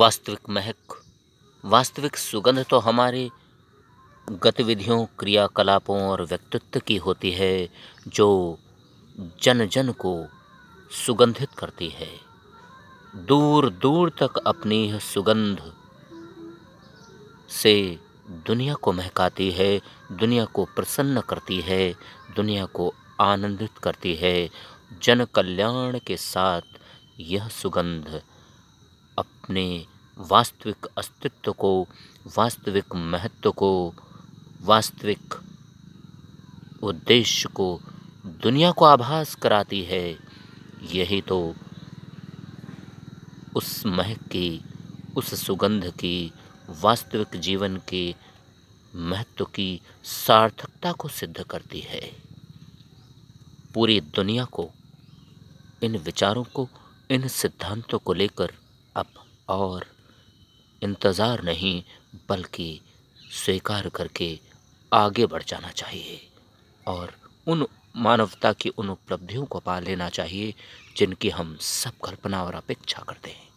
वास्तविक महक वास्तविक सुगंध तो हमारे गतिविधियों क्रियाकलापों और व्यक्तित्व की होती है जो जन जन को सुगंधित करती है दूर दूर तक अपनी सुगंध से दुनिया को महकाती है दुनिया को प्रसन्न करती है दुनिया को आनंदित करती है जन कल्याण के साथ यह सुगंध अपने वास्तविक अस्तित्व को वास्तविक महत्व को वास्तविक उद्देश्य को दुनिया को आभास कराती है यही तो उस महक की उस सुगंध की वास्तविक जीवन के महत्व की सार्थकता को सिद्ध करती है पूरी दुनिया को इन विचारों को इन सिद्धांतों को लेकर अब और इंतज़ार नहीं बल्कि स्वीकार करके आगे बढ़ जाना चाहिए और उन मानवता की उन उपलब्धियों को पा लेना चाहिए जिनकी हम सब कल्पना और अपेक्षा करते हैं